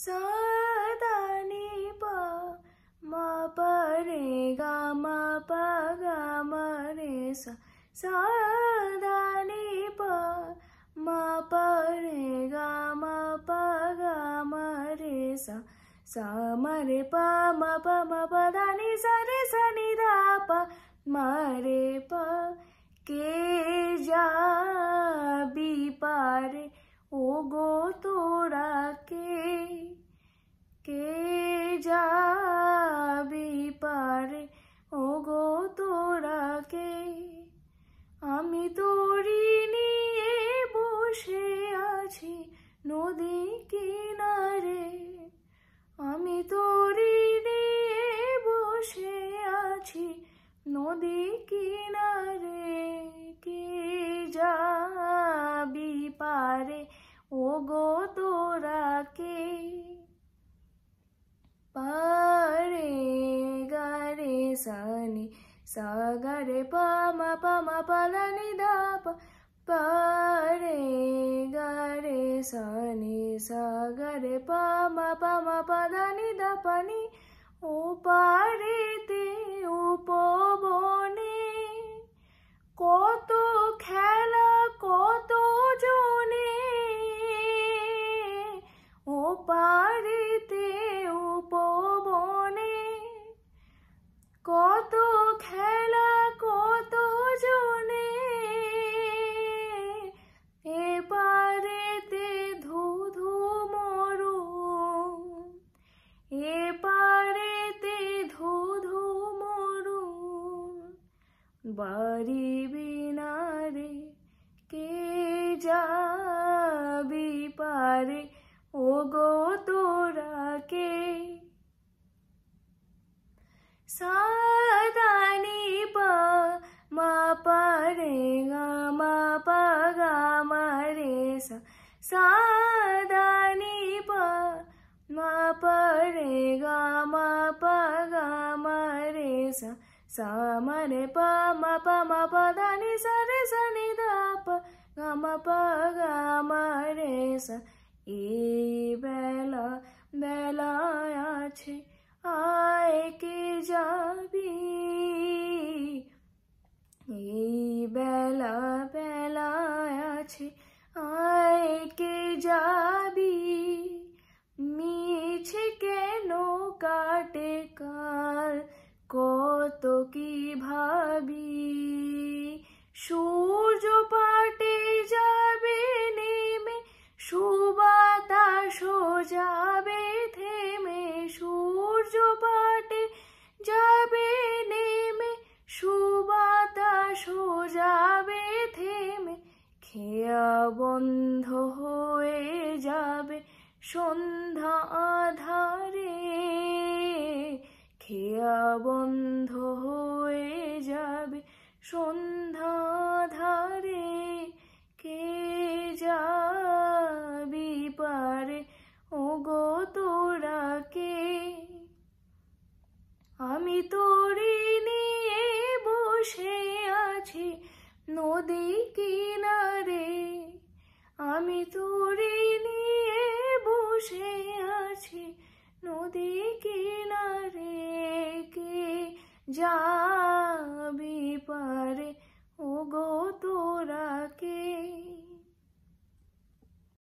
नी प म प रे ग म प ग म रे स प म प रे ग म प ग म रे स स म रे प म प म प ध नि स रे स नि ध प म रे प के जा बी पा रे ओ गो तोरा किनारे की जा भी पारे ओ तोरा के पारे गरे सनी सागरे पम पम पलनि दाप पारे गरे सनी सागरे पामा पामा पलनि दपनि ओ पारे ते ओ পারিতে উপবনে কত খেলা কত জনে এ পারেতে ধুধু মরু এ পারেতে ধু ধু মরু বাড়ি বিনারে কে যাবি পারে ಹೋಗೋ তোরাকে ಸಾದಾನಿ ಪ ಮ ಪ ರೇ ಗ ಮ ಪ ಗ ಮ ರೇ ಸ ಪ ಪ ರೇ ಗ ಮ ಪ ಗ ಮ ರೇ ಸ ಪ ಮ ಪ ಮ ಪ ದ ನಿ ಸ ಸ ನಿ ದ ಪ ಗ ಮ ಪ ಗ ಮ ರೇ ಸ এই বেলা বেলায় আছে আয় কে যাবি এই বেলা বেলায় আছে আয় কে যাবি মিছে কেন কাটে কাল কত কি ভাবি শু যাবে থেমে সূর্য পাটে যাবে নেমে সুবাতাস যাবে থেমে খেয়া বন্ধ হয়ে যাবে সন্ধ্যা আধারে খেয়া বন্ধ হয়ে যাবে সন্ধ্যা তোরা কে আমি তোরে নিয়ে বসে আছি নদী কিনারে আমি তোরে নিয়ে বসে আছি নদী কিনারে কে যাবি পারে ও গো তোরা কে